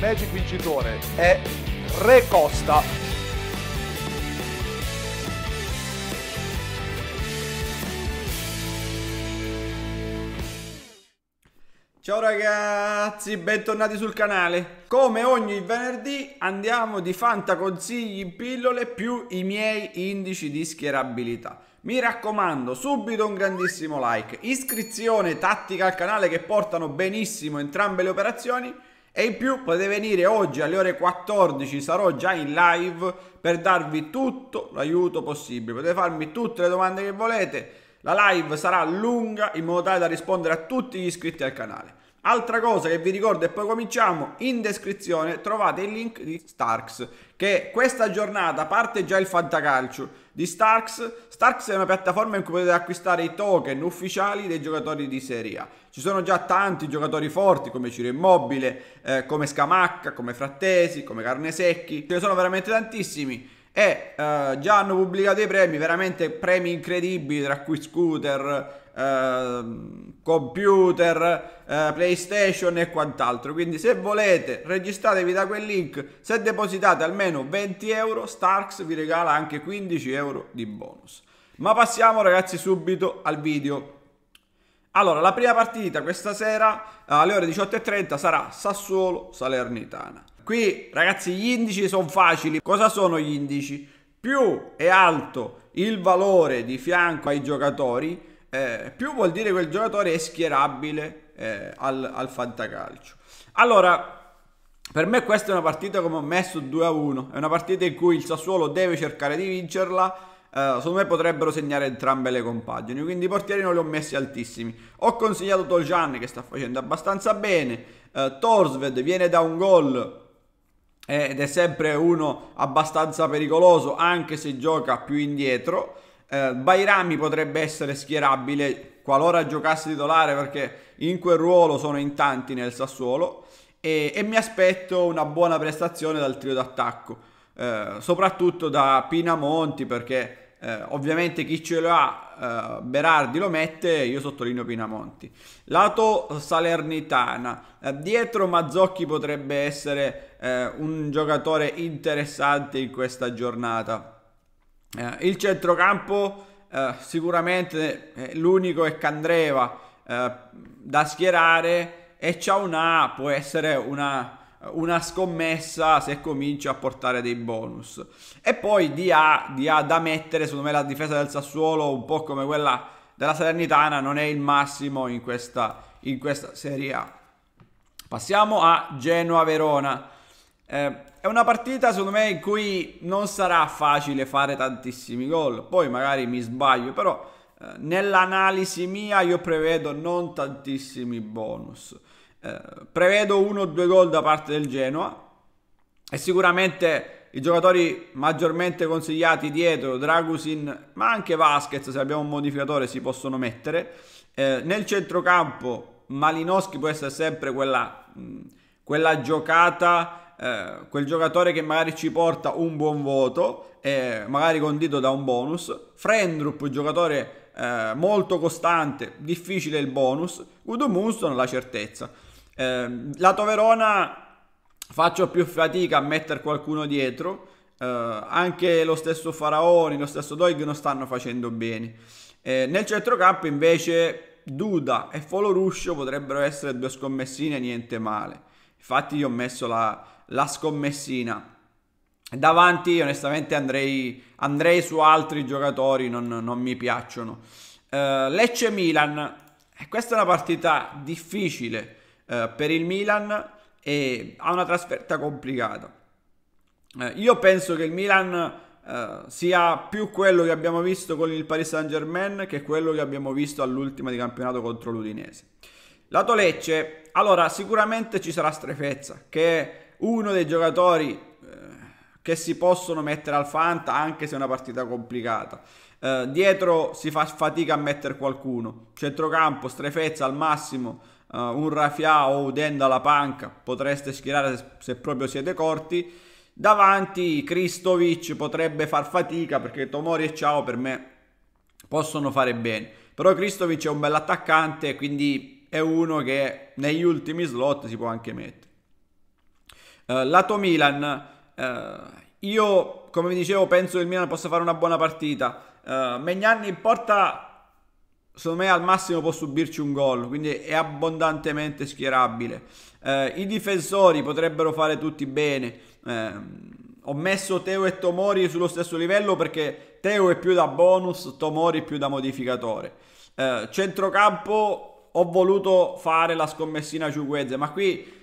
Magic vincitore è Re Costa. Ciao ragazzi, bentornati sul canale. Come ogni venerdì andiamo di fanta consigli in pillole più i miei indici di schierabilità. Mi raccomando, subito un grandissimo like, iscrizione tattica al canale che portano benissimo entrambe le operazioni e in più potete venire oggi alle ore 14, sarò già in live per darvi tutto l'aiuto possibile. Potete farmi tutte le domande che volete. La live sarà lunga in modo tale da rispondere a tutti gli iscritti al canale. Altra cosa che vi ricordo e poi cominciamo, in descrizione trovate il link di Starks, che questa giornata parte già il fantacalcio di Starks. Starks è una piattaforma in cui potete acquistare i token ufficiali dei giocatori di Serie A. Ci sono già tanti giocatori forti come Ciro Immobile, eh, come Scamacca, come Frattesi, come Carnesecchi, ce ne sono veramente tantissimi e eh, già hanno pubblicato i premi, veramente premi incredibili tra cui Scooter Ehm, computer, eh, PlayStation e quant'altro. Quindi se volete registratevi da quel link, se depositate almeno 20 euro, Starks vi regala anche 15 euro di bonus. Ma passiamo ragazzi subito al video. Allora, la prima partita questa sera alle ore 18.30 sarà Sassuolo-Salernitana. Qui ragazzi gli indici sono facili. Cosa sono gli indici? Più è alto il valore di fianco ai giocatori, eh, più vuol dire che il giocatore è schierabile eh, al, al fantacalcio. Allora, per me questa è una partita come ho messo 2 a 1, è una partita in cui il Sassuolo deve cercare di vincerla. Uh, secondo me potrebbero segnare entrambe le compagini. Quindi i portieri non li ho messi altissimi. Ho consigliato Toljan che sta facendo abbastanza bene. Uh, Torsved viene da un gol eh, ed è sempre uno abbastanza pericoloso anche se gioca più indietro eh, Bairami potrebbe essere schierabile qualora giocasse titolare perché in quel ruolo sono in tanti nel Sassuolo e, e mi aspetto una buona prestazione dal trio d'attacco, eh, soprattutto da Pinamonti perché eh, ovviamente chi ce lo ha, eh, Berardi lo mette, io sottolineo Pinamonti. Lato Salernitana, eh, dietro Mazzocchi potrebbe essere eh, un giocatore interessante in questa giornata. Eh, il centrocampo eh, sicuramente eh, l'unico è Candreva eh, da schierare e Ciaunà può essere una, una scommessa se comincia a portare dei bonus. E poi di A, di A da mettere, secondo me la difesa del Sassuolo, un po' come quella della Salernitana, non è il massimo in questa, in questa Serie A. Passiamo a Genoa-Verona. Eh, è una partita secondo me in cui non sarà facile fare tantissimi gol, poi magari mi sbaglio, però eh, nell'analisi mia io prevedo non tantissimi bonus. Eh, prevedo uno o due gol da parte del Genoa e sicuramente i giocatori maggiormente consigliati dietro, Dragusin, ma anche Vasquez se abbiamo un modificatore si possono mettere. Eh, nel centrocampo Malinowski può essere sempre quella, mh, mm, quella giocata eh, quel giocatore che magari ci porta un buon voto, eh, magari condito da un bonus, Frendrup, giocatore eh, molto costante, difficile il bonus, Udo Munson la certezza. Eh, lato Verona faccio più fatica a mettere qualcuno dietro, eh, anche lo stesso Faraoni, lo stesso Doig non stanno facendo bene. Eh, nel centrocampo invece Duda e Foloruscio potrebbero essere due scommessine niente male. Infatti io ho messo la, la scommessina. Davanti onestamente andrei, andrei su altri giocatori, non, non mi piacciono. Uh, Lecce Milan, eh, questa è una partita difficile uh, per il Milan e ha una trasferta complicata. Uh, io penso che il Milan sia più quello che abbiamo visto con il Paris Saint Germain che quello che abbiamo visto all'ultima di campionato contro l'Udinese. Lato Lecce, allora sicuramente ci sarà Strefezza che uno dei giocatori eh, che si possono mettere al Fanta anche se è una partita complicata. Eh, dietro si fa fatica a mettere qualcuno. Centrocampo, Strefezza al massimo, eh, un Rafia o Udenda alla panca, potreste schierare se, se, proprio siete corti. Davanti Kristovic potrebbe far fatica perché Tomori e Ciao per me possono fare bene. Però Kristovic è un bell'attaccante, quindi è uno che negli ultimi slot si può anche mettere. Uh, lato Milan, uh, io come vi dicevo penso che il Milan possa fare una buona partita. Uh, Megnani in porta, secondo me al massimo può subirci un gol, quindi è abbondantemente schierabile. Uh, I difensori potrebbero fare tutti bene. ho messo Teo e Tomori sullo stesso livello perché Teo è più da bonus, Tomori più da modificatore. centrocampo ho voluto fare la scommessina a ma qui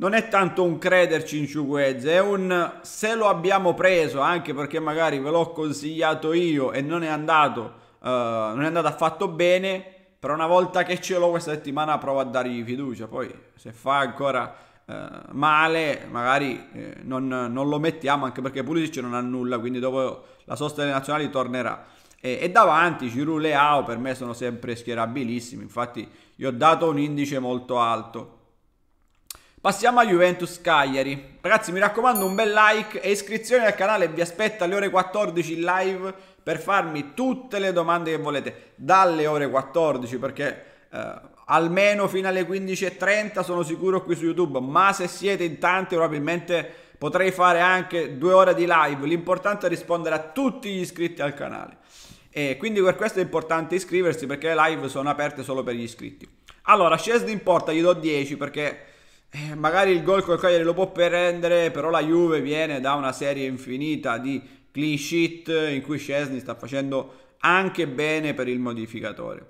non è tanto un crederci in Ciuguezze, è un se lo abbiamo preso, anche perché magari ve l'ho consigliato io e non è andato, uh, non è andato affatto bene, però una volta che ce l'ho questa settimana provo a dargli fiducia, poi se fa ancora eh, male magari eh, non, non, lo mettiamo, anche perché Pulisic non ha nulla, quindi dopo la sosta delle nazionali tornerà. E, e davanti Giroud Leao per me sono sempre schierabilissimi, infatti gli ho dato un indice molto alto. Passiamo a Juventus Cagliari. Ragazzi, mi raccomando un bel like e iscrizione al canale. Vi aspetto alle ore 14 in live per farmi tutte le domande che volete. Dalle ore 14 perché... Eh, almeno fino alle 15.30 sono sicuro qui su YouTube, ma se siete in tanti probabilmente potrei fare anche due ore di live, l'importante è rispondere a tutti gli iscritti al canale. E quindi per questo è importante iscriversi perché le live sono aperte solo per gli iscritti. Allora, Scesni in porta gli do 10 perché eh, magari il gol col Cagliari lo può prendere, però la Juve viene da una serie infinita di clean sheet in cui Scesni sta facendo anche bene per il modificatore.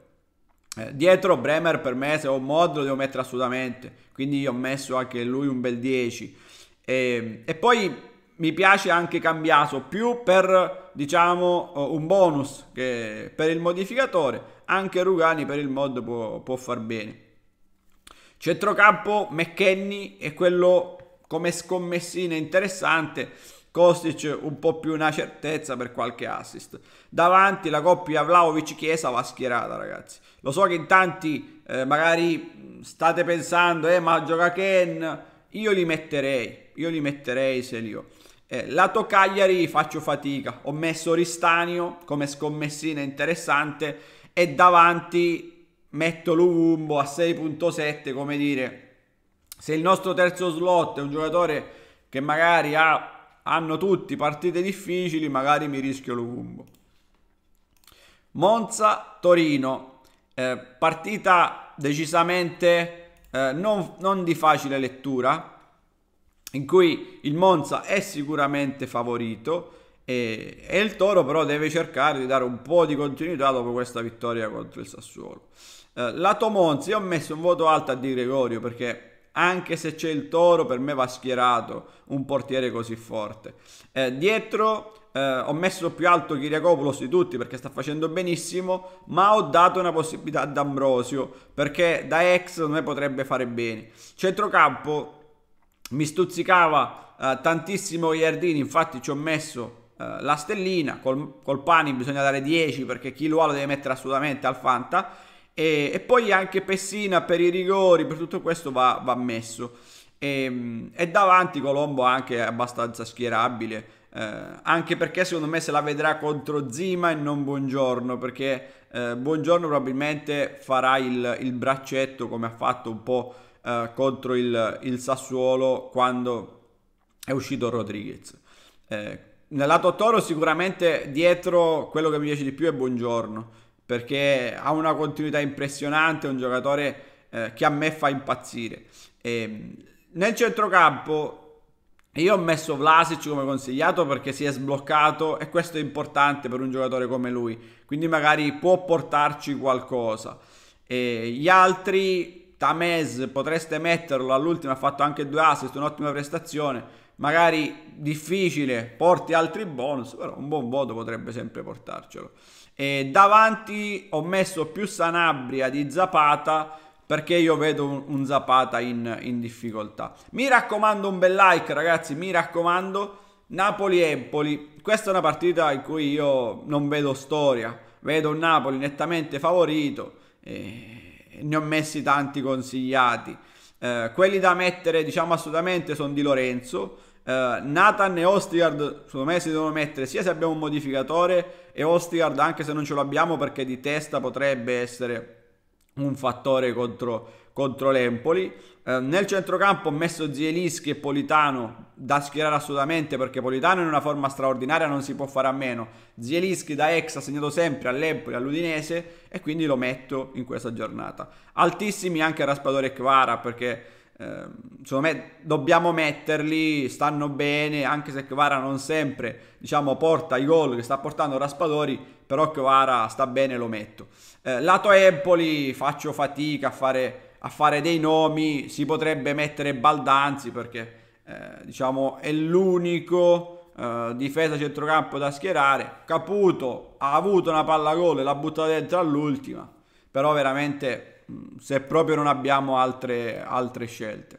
Eh, dietro Bremer per me se ho un mod lo devo mettere assolutamente, quindi ho messo anche lui un bel 10. Eh, e poi mi piace anche Cambiaso più per diciamo eh, un bonus che per il modificatore, anche Rugani per il mod può, può far bene. Centrocampo McKenny è quello come scommessina interessante, Kostic un po' più una certezza per qualche assist. Davanti la coppia Vlaovic-Chiesa va schierata ragazzi. Lo so che in tanti eh, magari state pensando, eh ma gioca Ken, io li metterei, io li metterei se li ho. Eh, lato Cagliari faccio fatica, ho messo Ristanio come scommessina interessante e davanti metto Lumbo a 6.7, come dire, se il nostro terzo slot è un giocatore che magari ha, hanno tutti partite difficili, magari mi rischio Lumbo. Monza-Torino, eh, partita decisamente eh, non, non di facile lettura, in cui il Monza è sicuramente favorito, e, il Toro però deve cercare di dare un po' di continuità dopo questa vittoria contro il Sassuolo. Eh, lato Monza, io ho messo un voto alto a Di Gregorio perché anche se c'è il toro, per me va schierato un portiere così forte. Eh, dietro eh, ho messo più alto Chiriacopoulos di tutti perché sta facendo benissimo, ma ho dato una possibilità ad Ambrosio perché da ex secondo me potrebbe fare bene. Centrocampo mi stuzzicava eh, tantissimo Iardini, infatti ci ho messo eh, la stellina, col, col Pani bisogna dare 10 perché chi lo ha lo deve mettere assolutamente al Fanta e, e, poi anche Pessina per i rigori, per tutto questo va, va messo. E, ehm, e, davanti Colombo anche abbastanza schierabile, eh, anche perché secondo me se la vedrà contro Zima e non Buongiorno, perché eh, Buongiorno probabilmente farà il, il, braccetto come ha fatto un po' eh, contro il, il, Sassuolo quando è uscito Rodriguez. Eh, nel lato Toro sicuramente dietro quello che mi piace di più è Buongiorno perché ha una continuità impressionante, è un giocatore eh, che a me fa impazzire. E, ehm, nel centrocampo io ho messo Vlasic come consigliato perché si è sbloccato e questo è importante per un giocatore come lui, quindi magari può portarci qualcosa. E gli altri, Tamez, potreste metterlo all'ultimo, ha fatto anche due assist, un'ottima prestazione magari difficile, porti altri bonus, però un buon voto potrebbe sempre portarcelo. E davanti ho messo più Sanabria di Zapata perché io vedo un, un Zapata in, in, difficoltà. Mi raccomando un bel like ragazzi, mi raccomando. Napoli-Empoli, questa è una partita in cui io non vedo storia, vedo un Napoli nettamente favorito, ne ho messi tanti consigliati. Eh, quelli da mettere diciamo assolutamente sono di Lorenzo, Uh, Nathan e Ostiard secondo me si devono mettere sia se abbiamo un modificatore e Ostiard anche se non ce l'abbiamo perché di testa potrebbe essere un fattore contro, contro l'Empoli. Uh, nel centrocampo ho messo Zielischi e Politano da schierare assolutamente perché Politano è in una forma straordinaria non si può fare a meno. Zielischi da ex ha segnato sempre all'Empoli, all'Udinese e quindi lo metto in questa giornata. Altissimi anche Raspadore e Kvara perché Ehm, secondo me dobbiamo metterli, stanno bene, anche se Kvara non sempre diciamo, porta i gol che sta portando Raspadori, però Kvara sta bene, lo metto. Eh, lato Empoli faccio fatica a fare, a fare, dei nomi, si potrebbe mettere Baldanzi perché eh, diciamo, è l'unico... Uh, difesa centrocampo da schierare. Caputo ha avuto una palla gol e l'ha buttata dentro all'ultima, però veramente se proprio non abbiamo altre, altre scelte.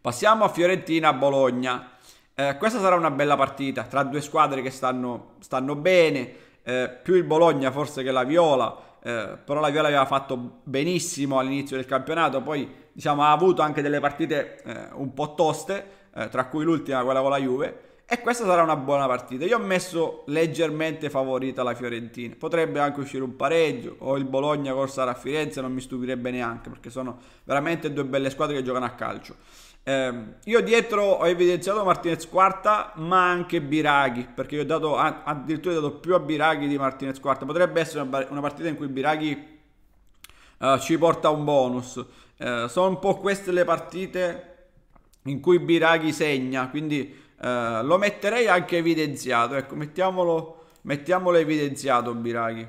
Passiamo a Fiorentina-Bologna. Eh, questa sarà una bella partita tra due squadre che stanno, stanno bene, eh, più il Bologna forse che la Viola, eh, però la Viola aveva fatto benissimo all'inizio del campionato, poi diciamo, ha avuto anche delle partite eh, un po' toste, eh, tra cui l'ultima, quella con la Juve. E questa sarà una buona partita. Io ho messo leggermente favorita la Fiorentina. Potrebbe anche uscire un pareggio o il Bologna corsa a Firenze, non mi stupirebbe neanche perché sono veramente due belle squadre che giocano a calcio. Eh, io dietro ho evidenziato Martinez quarta, ma anche Biraghi, perché io ho dato addirittura ho dato più a Biraghi di Martinez quarta. Potrebbe essere una partita in cui Biraghi eh, ci porta un bonus. Eh, sono un po' queste le partite in cui Biraghi segna, quindi eh, lo metterei anche evidenziato, ecco, mettiamolo, mettiamolo evidenziato Biraghi.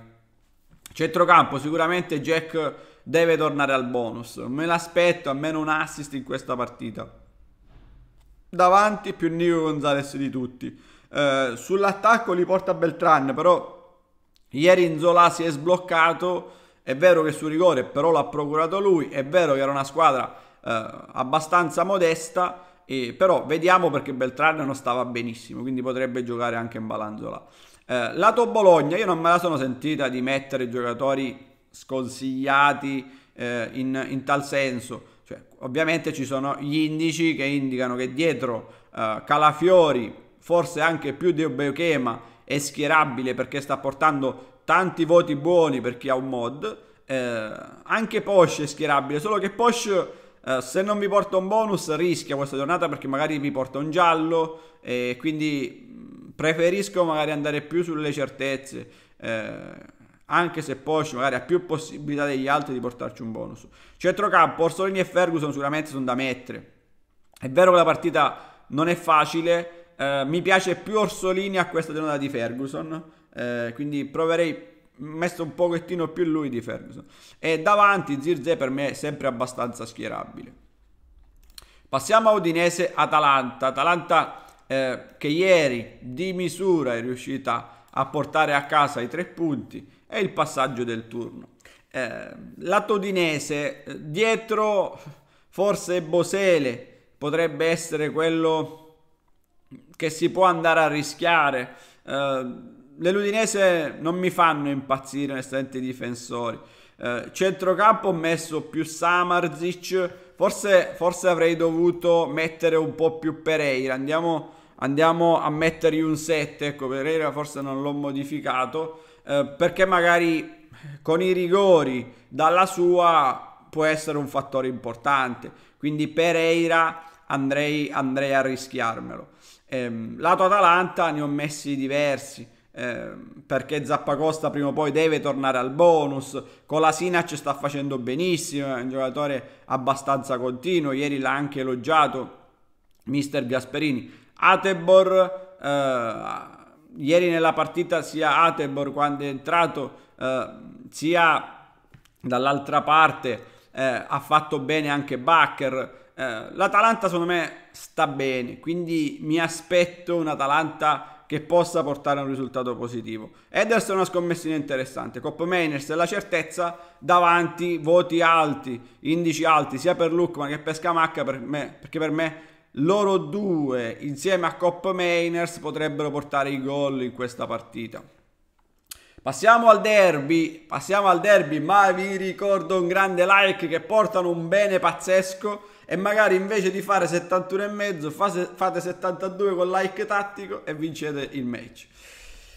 Centrocampo, sicuramente Jack deve tornare al bonus. Me l'aspetto, almeno un assist in questa partita. Davanti più Nico Gonzalez di tutti. Uh, sull'attacco li porta Beltran, però ieri in Zola si è sbloccato. È vero che su rigore però l'ha procurato lui, è vero che era una squadra uh, abbastanza modesta, e, però vediamo perché Beltran non stava benissimo, quindi potrebbe giocare anche in Balanzola. Eh, lato Bologna, io non me la sono sentita di mettere giocatori sconsigliati eh, in, in, tal senso. Cioè, ovviamente ci sono gli indici che indicano che dietro eh, Calafiori, forse anche più di Obeuchema, è schierabile perché sta portando tanti voti buoni per chi ha un mod. Eh, anche Posh è schierabile, solo che Posh eh, se non vi porta un bonus rischia questa giornata perché magari vi porta un giallo e quindi mm, preferisco magari andare più sulle certezze eh, anche se poi magari ha più possibilità degli altri di portarci un bonus centrocampo Orsolini e Ferguson sicuramente sono da mettere è vero che la partita non è facile eh, mi piace più Orsolini a questa giornata di Ferguson eh, quindi proverei messo un pochettino più lui di Ferguson. E davanti Zirze per me è sempre abbastanza schierabile. Passiamo a Udinese Atalanta. Atalanta eh, che ieri di misura è riuscita a portare a casa i tre punti e il passaggio del turno. Eh, lato Udinese, eh, dietro forse Bosele potrebbe essere quello che si può andare a rischiare. Eh, le l'Udinese non mi fanno impazzire onestamente i difensori. Eh, centrocampo ho messo più Samarzic, forse, forse, avrei dovuto mettere un po' più Pereira. Andiamo, andiamo a mettergli un 7, ecco Pereira forse non l'ho modificato, eh, perché magari con i rigori dalla sua può essere un fattore importante. Quindi Pereira andrei, andrei a rischiarmelo. Eh, lato Atalanta ne ho messi diversi. Ehm, perché Zappacosta prima o poi deve tornare al bonus. Colasinac sta facendo benissimo, è un giocatore abbastanza continuo, ieri l'ha anche elogiato mister Gasperini. Atebor, eh, ieri nella partita sia Atebor quando è entrato eh, sia dall'altra parte eh, ha fatto bene anche Bacher. Eh, L'Atalanta secondo me sta bene, quindi mi aspetto un'Atalanta che possa portare a un risultato positivo. Ederson è una scommessina interessante. Cop Mainers la certezza davanti voti alti, indici alti sia per Luckman che per Scamacca per me, perché per me loro due insieme a Cop Mainers potrebbero portare i gol in questa partita. Passiamo al derby, passiamo al derby, ma vi ricordo un grande like che portano un bene pazzesco e magari invece di fare 71,5 fate 72 con like tattico e vincete il match.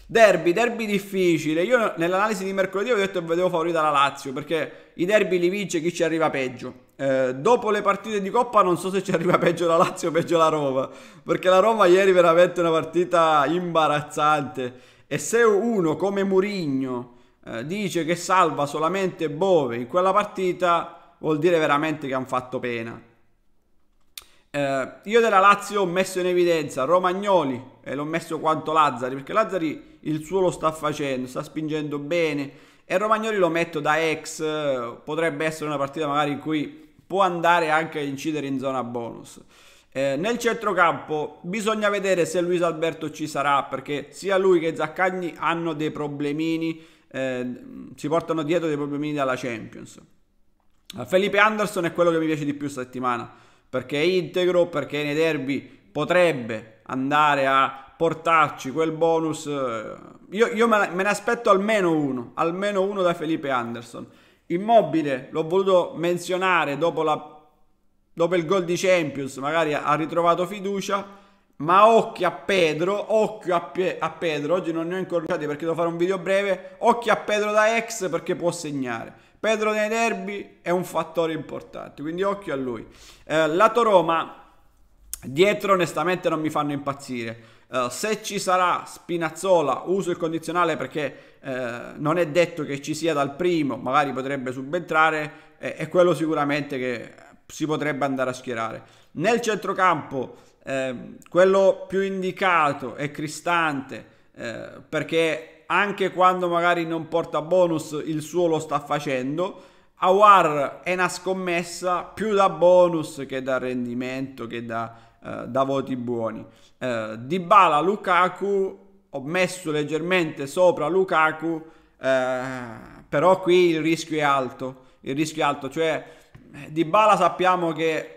Derby, derby difficile. Io nell'analisi di mercoledì ho detto che vedevo favorita la Lazio perché i derby li vince chi ci arriva peggio. Eh, dopo le partite di Coppa non so se ci arriva peggio la Lazio o peggio la Roma, perché la Roma ieri veramente una partita imbarazzante. E se uno come Murigno eh, dice che salva solamente Bove in quella partita, vuol dire veramente che hanno fatto pena. Eh, io della Lazio ho messo in evidenza Romagnoli e l'ho messo quanto Lazzari, perché Lazzari il suo lo sta facendo, sta spingendo bene e Romagnoli lo metto da ex, potrebbe essere una partita magari in cui può andare anche a incidere in zona bonus. Eh, nel centrocampo bisogna vedere se Luis Alberto ci sarà perché sia lui che Zaccagni hanno dei problemini, eh, si portano dietro dei problemini dalla Champions. Felipe Anderson è quello che mi piace di più settimana perché è integro, perché nei derby potrebbe andare a portarci quel bonus. Eh, io, io me, ne aspetto almeno uno, almeno uno da Felipe Anderson. Immobile, l'ho voluto menzionare dopo, la, dopo il gol di Champions, magari ha ritrovato fiducia. Ma occhio a Pedro, occhio a, Pe- a Pedro, oggi non ne ho incorniciati perché devo fare un video breve, occhio a Pedro da ex perché può segnare. Pedro nei derby è un fattore importante, quindi occhio a lui. Eh, lato Roma, dietro onestamente non mi fanno impazzire. Eh, se ci sarà Spinazzola, uso il condizionale perché eh, non è detto che ci sia dal primo, magari potrebbe subentrare, eh, è quello sicuramente che si potrebbe andare a schierare. Nel centrocampo eh, quello più indicato è Cristante eh, perché anche quando magari non porta bonus il suo lo sta facendo. Awar è una scommessa più da bonus che da rendimento, che da, eh, da voti buoni. Eh, Dybala, Lukaku, ho messo leggermente sopra Lukaku, eh, però qui il rischio è alto, il rischio è alto, cioè eh, di Bala sappiamo che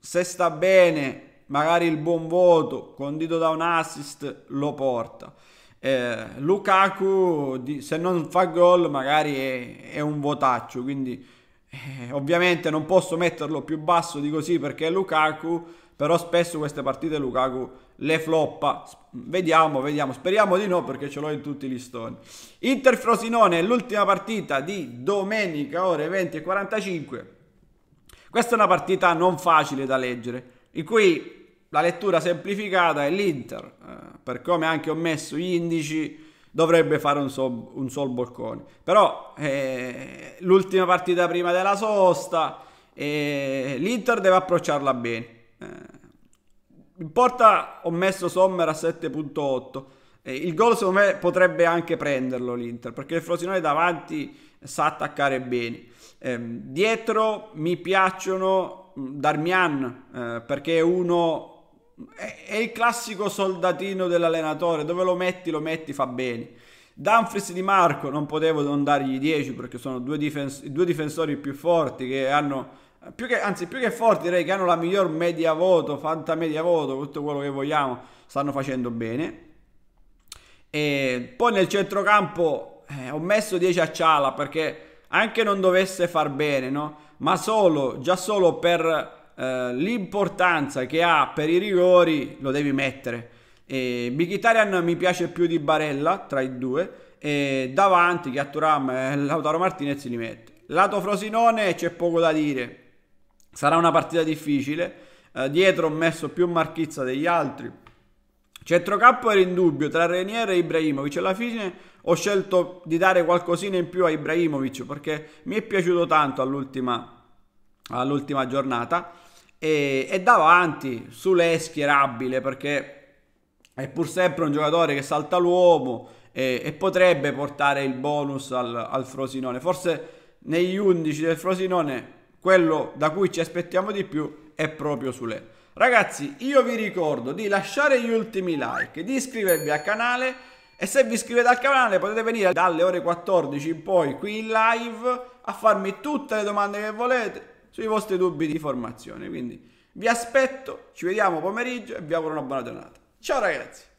se sta bene, magari il buon voto, condito da un assist, lo porta. Eh, Lukaku se non fa gol magari è, è un votaccio, quindi eh, ovviamente non posso metterlo più basso di così perché è Lukaku, però spesso queste partite Lukaku le floppa. Vediamo, vediamo, speriamo di no perché ce l'ho in tutti gli stoni. Inter Frosinone, l'ultima partita di domenica ore 20 e 45. Questa è una partita non facile da leggere, in cui la lettura semplificata è l'Inter, eh, per come anche ho messo gli indici, dovrebbe fare un, sol, un sol boccone. Però eh, l'ultima partita prima della sosta, eh, l'Inter deve approcciarla bene. Eh, in porta ho messo Sommer a 7.8. Eh, il gol secondo me potrebbe anche prenderlo l'Inter perché il Frosinone davanti sa attaccare bene. Eh, dietro mi piacciono mm, Darmian eh, perché uno è, è, il classico soldatino dell'allenatore, dove lo metti lo metti fa bene. Dumfries di Marco non potevo non dargli 10 perché sono due, difens- due difensori più forti che hanno più che, anzi più che forti direi che hanno la miglior media voto, fanta media voto, tutto quello che vogliamo, stanno facendo bene. E poi nel centrocampo eh, ho messo 10 a Ciala perché anche non dovesse far bene, no? Ma solo, già solo per eh, l'importanza che ha per i rigori lo devi mettere. E mi piace più di Barella tra i due e davanti Chiatturam e Lautaro Martinez li mette. Lato Frosinone c'è poco da dire, sarà una partita difficile. Eh, dietro ho messo più Marchizza degli altri Centrocampo era in dubbio tra Renier e Ibrahimovic. Alla fine ho scelto di dare qualcosina in più a Ibrahimovic perché mi è piaciuto tanto all'ultima, all'ultima giornata. E, e davanti Suleschi era abile perché è pur sempre un giocatore che salta l'uomo e, e potrebbe portare il bonus al, al, Frosinone. Forse negli 11 del Frosinone quello da cui ci aspettiamo di più è proprio Sule. Ragazzi, io vi ricordo di lasciare gli ultimi like, di iscrivervi al canale e se vi iscrivete al canale potete venire dalle ore 14 in poi qui in live a farmi tutte le domande che volete sui vostri dubbi di formazione. Quindi vi aspetto, ci vediamo pomeriggio e vi auguro una buona giornata. Ciao ragazzi!